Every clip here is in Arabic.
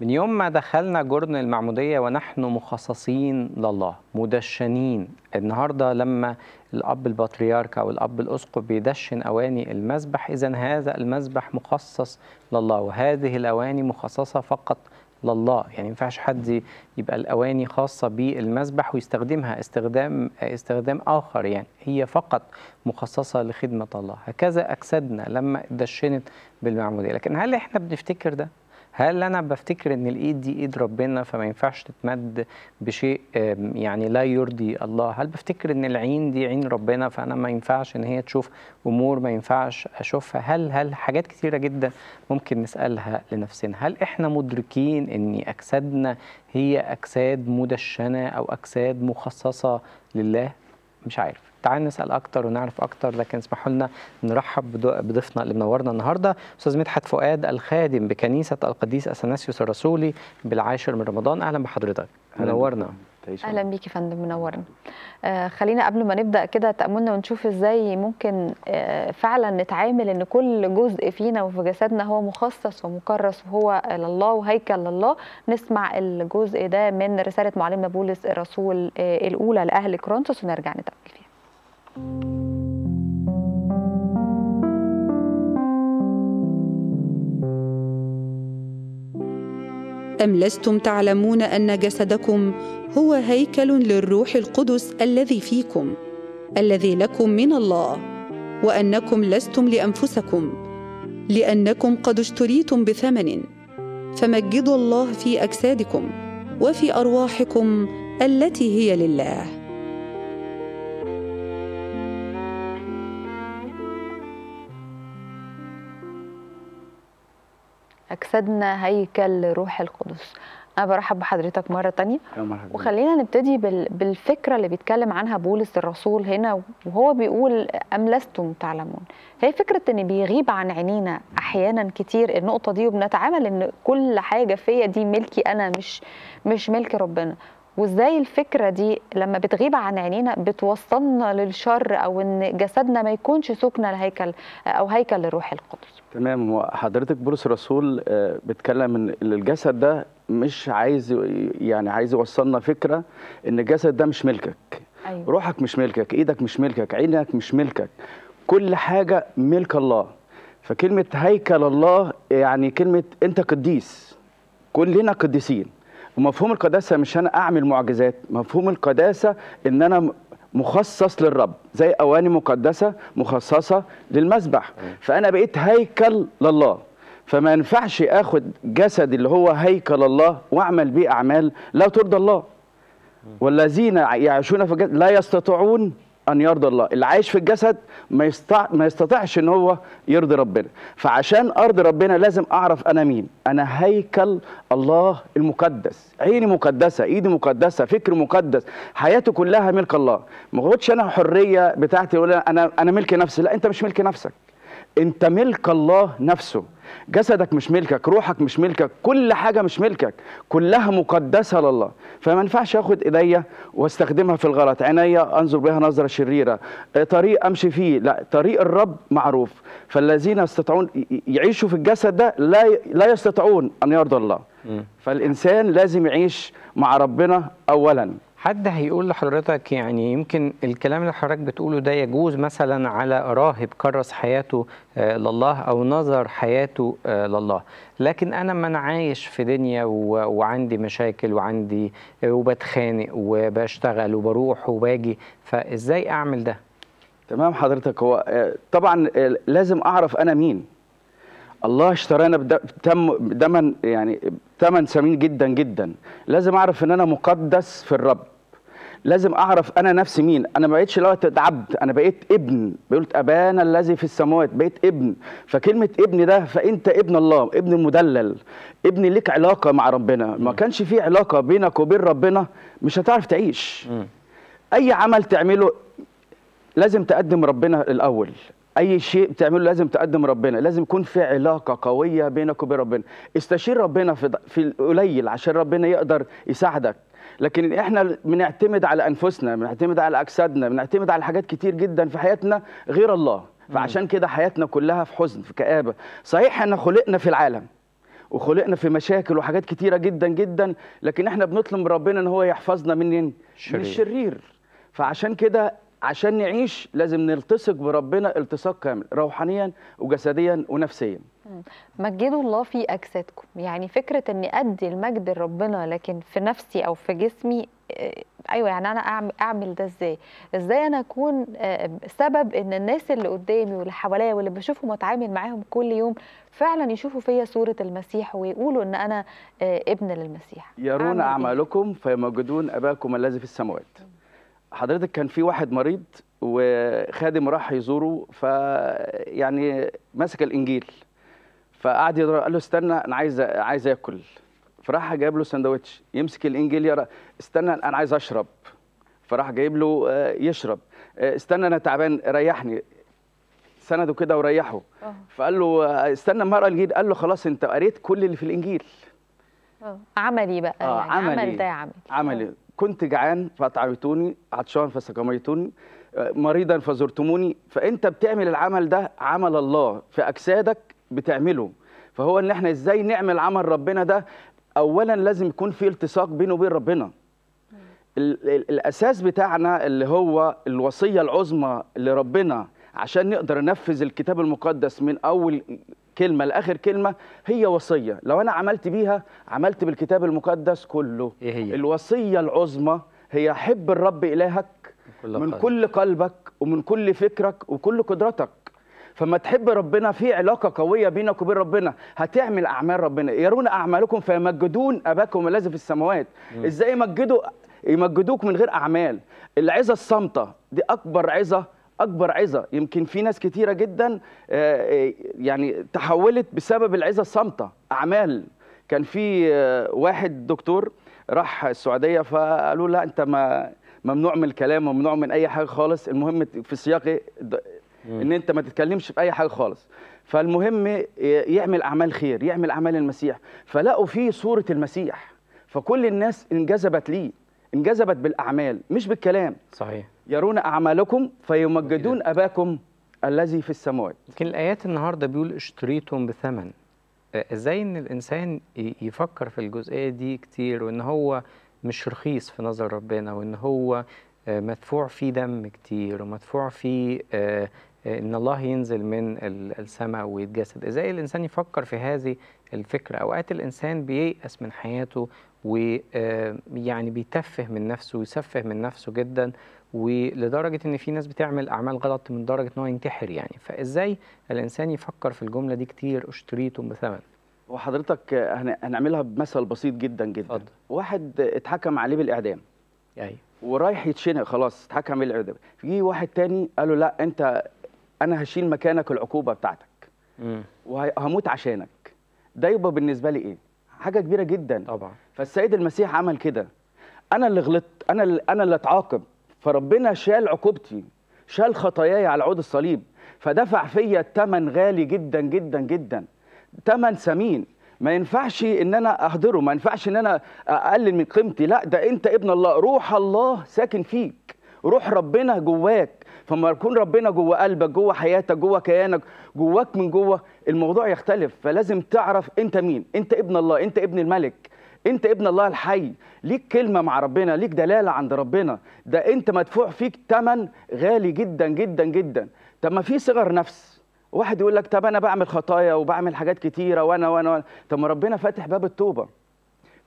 من يوم ما دخلنا جرن المعمودية ونحن مخصصين لله مدشنين النهاردة لما الأب البطريرك أو الأب الأسقف بيدشن أواني المسبح إذا هذا المسبح مخصص لله وهذه الأواني مخصصة فقط لله يعني ما ينفعش حد يبقى الاواني خاصه بالمسبح ويستخدمها استخدام استخدام اخر يعني هي فقط مخصصه لخدمه الله هكذا اجسادنا لما دشنت بالمعموديه لكن هل احنا بنفتكر ده هل انا بفتكر ان الايد دي ايد ربنا فما ينفعش تتمد بشيء يعني لا يرضي الله هل بفتكر ان العين دي عين ربنا فانا ما ينفعش ان هي تشوف امور ما ينفعش اشوفها هل هل حاجات كتيره جدا ممكن نسالها لنفسنا هل احنا مدركين ان اجسادنا هي اجساد مدشنه او اجساد مخصصه لله مش عارف تعال نسال اكتر ونعرف اكتر لكن اسمحوا لنا نرحب بضيفنا اللي منورنا النهارده استاذ مدحت فؤاد الخادم بكنيسه القديس اثناسيوس الرسولي بالعاشر من رمضان اهلا بحضرتك منورنا اهلا بيك يا فندم منورنا آه، خلينا قبل ما نبدا كده تاملنا ونشوف ازاي ممكن آه، فعلا نتعامل ان كل جزء فينا وفي جسدنا هو مخصص ومكرس وهو لله وهيكل لله نسمع الجزء ده من رساله معلمنا بولس الرسول آه، الاولى لاهل كرونتوس ونرجع نتامل فيها أم لستم تعلمون أن جسدكم هو هيكل للروح القدس الذي فيكم الذي لكم من الله وأنكم لستم لأنفسكم لأنكم قد اشتريتم بثمن فمجدوا الله في أجسادكم وفي أرواحكم التي هي لله أجسادنا هيكل روح القدس أنا برحب بحضرتك مرة تانية وخلينا نبتدي بالفكرة اللي بيتكلم عنها بولس الرسول هنا وهو بيقول أم لستم تعلمون هي فكرة إن بيغيب عن عينينا أحيانا كتير النقطة دي وبنتعامل إن كل حاجة فيا دي ملكي أنا مش مش ملك ربنا وازاي الفكره دي لما بتغيب عن عينينا بتوصلنا للشر او ان جسدنا ما يكونش سكنه لهيكل او هيكل للروح القدس تمام هو حضرتك بولس الرسول آه، بيتكلم ان الجسد ده مش عايز يعني عايز يوصلنا فكره ان الجسد ده مش ملكك أيوة. روحك مش ملكك ايدك مش ملكك عينك مش ملكك كل حاجه ملك الله فكلمه هيكل الله يعني كلمه انت قديس كلنا قديسين ومفهوم القداسه مش انا اعمل معجزات مفهوم القداسه ان انا مخصص للرب زي اواني مقدسه مخصصه للمسبح فانا بقيت هيكل لله فما ينفعش اخد جسد اللي هو هيكل الله واعمل بيه اعمال لا ترضى الله والذين يعيشون في لا يستطيعون ان يرضى الله اللي عايش في الجسد ما يستطع ما يستطيعش ان هو يرضي ربنا فعشان ارضي ربنا لازم اعرف انا مين انا هيكل الله المقدس عيني مقدسه ايدي مقدسه فكري مقدس حياتي كلها ملك الله ما انا حريه بتاعتي ولا انا انا ملك نفسي لا انت مش ملك نفسك انت ملك الله نفسه جسدك مش ملكك روحك مش ملكك كل حاجه مش ملكك كلها مقدسه لله فما ينفعش اخد ايديا واستخدمها في الغلط عينيا انظر بها نظره شريره طريق امشي فيه لا طريق الرب معروف فالذين يستطيعون يعيشوا في الجسد ده لا لا يستطيعون ان يرضى الله فالانسان لازم يعيش مع ربنا اولا حد هيقول لحضرتك يعني يمكن الكلام اللي حضرتك بتقوله ده يجوز مثلا على راهب كرس حياته آه، لله او نظر حياته آه، لله لكن انا من عايش في دنيا وعندي مشاكل وعندي آه، وبتخانق وبشتغل وبروح وباجي فازاي اعمل ده تمام حضرتك هو طبعا لازم اعرف انا مين الله اشترانا بثمن يعني ثمن ثمين جدا جدا لازم اعرف ان انا مقدس في الرب لازم اعرف انا نفسي مين انا ما بقتش دلوقتي عبد انا بقيت ابن بقولت ابانا الذي في السماوات بقيت ابن فكلمه ابن ده فانت ابن الله ابن المدلل ابن لك علاقه مع ربنا ما كانش في علاقه بينك وبين ربنا مش هتعرف تعيش اي عمل تعمله لازم تقدم ربنا الاول اي شيء بتعمله لازم تقدم ربنا لازم يكون في علاقه قويه بينك وبين ربنا استشير ربنا في في القليل عشان ربنا يقدر يساعدك لكن احنا بنعتمد على انفسنا بنعتمد على اجسادنا بنعتمد على حاجات كتير جدا في حياتنا غير الله فعشان كده حياتنا كلها في حزن في كآبة صحيح احنا خلقنا في العالم وخلقنا في مشاكل وحاجات كتيره جدا جدا لكن احنا بنطلب ربنا ان هو يحفظنا الشرير, من الشرير. فعشان كده عشان نعيش لازم نلتصق بربنا التصاق كامل روحانيا وجسديا ونفسيا مجدوا الله في اجسادكم يعني فكره اني ادي المجد لربنا لكن في نفسي او في جسمي آه، ايوه يعني انا اعمل اعمل ده ازاي ازاي انا اكون آه، سبب ان الناس اللي قدامي واللي حواليا واللي بشوفهم واتعامل معاهم كل يوم فعلا يشوفوا فيا صوره المسيح ويقولوا ان انا آه، ابن للمسيح يرون إيه؟ اعمالكم إيه؟ فيمجدون اباكم الذي في السماوات حضرتك كان في واحد مريض وخادم راح يزوره ف يعني مسك الانجيل فقعد يضرب قال له استنى انا عايز عايز اكل فراح جايب له سندوتش يمسك الانجيل يقرا استنى انا عايز اشرب فراح جايب له آه، يشرب آه، استنى انا تعبان ريحني سنده كده وريحه آه. فقال له استنى ما اقرا الانجيل قال له خلاص انت قريت كل اللي في الانجيل عملي بقى آه يعني عملي. عمل ده عمل عملي كنت جعان فأطعمتوني عطشان فسقميتوني آه، مريضا فزرتموني فأنت بتعمل العمل ده عمل الله في أجسادك بتعمله فهو ان احنا ازاي نعمل عمل ربنا ده اولا لازم يكون في التصاق بينه وبين ربنا الاساس بتاعنا اللي هو الوصيه العظمى لربنا عشان نقدر ننفذ الكتاب المقدس من اول كلمه لاخر كلمه هي وصيه لو انا عملت بيها عملت بالكتاب المقدس كله إيه هي؟ الوصيه العظمى هي حب الرب الهك كل من كل قلبك ومن كل فكرك وكل قدرتك فما تحب ربنا في علاقه قويه بينك وبين ربنا هتعمل اعمال ربنا يرون اعمالكم فيمجدون اباكم الذي في السماوات ازاي يمجدوا يمجدوك من غير اعمال العظه الصامته دي اكبر عظه اكبر عظه يمكن في ناس كتيره جدا آه، آه، يعني تحولت بسبب العظه الصامته اعمال كان في آه، واحد دكتور راح السعوديه فقالوا لا انت ما ممنوع من الكلام وممنوع من اي حاجه خالص المهم في سياق ان انت ما تتكلمش في اي حاجه خالص فالمهم يعمل اعمال خير يعمل اعمال المسيح فلقوا فيه صوره المسيح فكل الناس انجذبت ليه انجذبت بالاعمال مش بالكلام صحيح يرون أعمالكم فيمجدون أباكم الذي في السماوات يمكن الآيات النهاردة بيقول اشتريتم بثمن ازاي ان الانسان يفكر في الجزئيه دي كتير وان هو مش رخيص في نظر ربنا وان هو مدفوع فيه دم كتير ومدفوع فيه ان الله ينزل من السماء ويتجسد ازاي الانسان يفكر في هذه الفكره اوقات الانسان بييأس من حياته ويعني آه، بيتفه من نفسه ويسفه من نفسه جدا ولدرجه ان في ناس بتعمل اعمال غلط من درجه ان هو ينتحر يعني فازاي الانسان يفكر في الجمله دي كتير اشتريته بثمن وحضرتك هنعملها بمثل بسيط جدا جدا فضل. واحد اتحكم عليه بالاعدام ايوه ورايح يتشنق خلاص اتحكم عليه بالاعدام في واحد تاني قال له لا انت انا هشيل مكانك العقوبه بتاعتك وهموت عشانك ده يبقى بالنسبه لي ايه حاجه كبيره جدا طبعا فالسيد المسيح عمل كده انا اللي غلطت انا اللي انا اللي اتعاقب فربنا شال عقوبتي شال خطاياي على عود الصليب فدفع فيا ثمن غالي جدا جدا جدا ثمن ثمين ما ينفعش ان انا اهدره ما ينفعش ان انا اقلل من قيمتي لا ده انت ابن الله روح الله ساكن فيك روح ربنا جواك فما يكون ربنا جوه قلبك جوه حياتك جوه كيانك جواك من جوه الموضوع يختلف فلازم تعرف انت مين انت ابن الله انت ابن الملك انت ابن الله الحي ليك كلمه مع ربنا ليك دلاله عند ربنا ده انت مدفوع فيك ثمن غالي جدا جدا جدا طب ما في صغر نفس واحد يقول لك طب انا بعمل خطايا وبعمل حاجات كتيره وانا وانا, وأنا. طب ما ربنا فاتح باب التوبه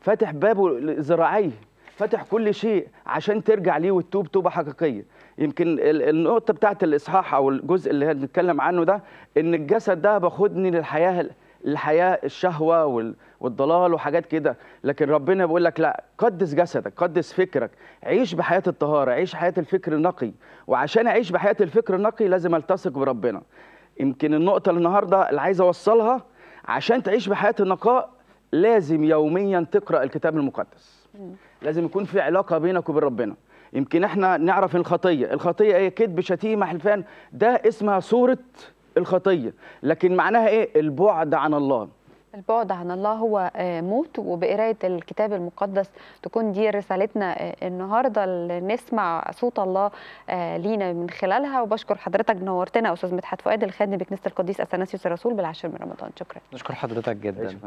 فاتح بابه زراعيه فاتح كل شيء عشان ترجع ليه وتتوب توبه حقيقيه يمكن النقطه بتاعه الاصحاح او الجزء اللي بنتكلم عنه ده ان الجسد ده باخدني للحياه الحياه الشهوه والضلال وحاجات كده لكن ربنا بيقول لك لا قدس جسدك قدس فكرك عيش بحياه الطهاره عيش حياه الفكر النقي وعشان اعيش بحياه الفكر النقي لازم التصق بربنا يمكن النقطه النهارده اللي عايز اوصلها عشان تعيش بحياه النقاء لازم يوميا تقرا الكتاب المقدس لازم يكون في علاقه بينك وبين ربنا يمكن احنا نعرف الخطيه الخطيه هي ايه؟ كذب شتيمه حلفان ده اسمها صوره الخطيه لكن معناها ايه البعد عن الله البعد عن الله هو آه، موت وبقرايه الكتاب المقدس تكون دي رسالتنا آه، النهارده نسمع صوت الله آه، لينا من خلالها وبشكر حضرتك نورتنا استاذ مدحت فؤاد الخادم بكنيسه القديس اثناسيوس الرسول بالعاشر من رمضان شكرا نشكر حضرتك جدا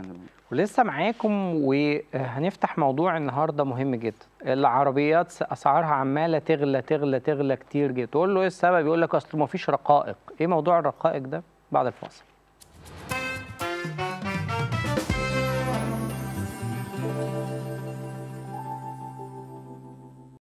ولسه معاكم وهنفتح موضوع النهارده مهم جدا العربيات اسعارها عماله تغلى تغلى تغلى كتير جدا تقول له ايه السبب يقول لك اصل ما فيش رقائق ايه موضوع الرقائق ده بعد الفاصل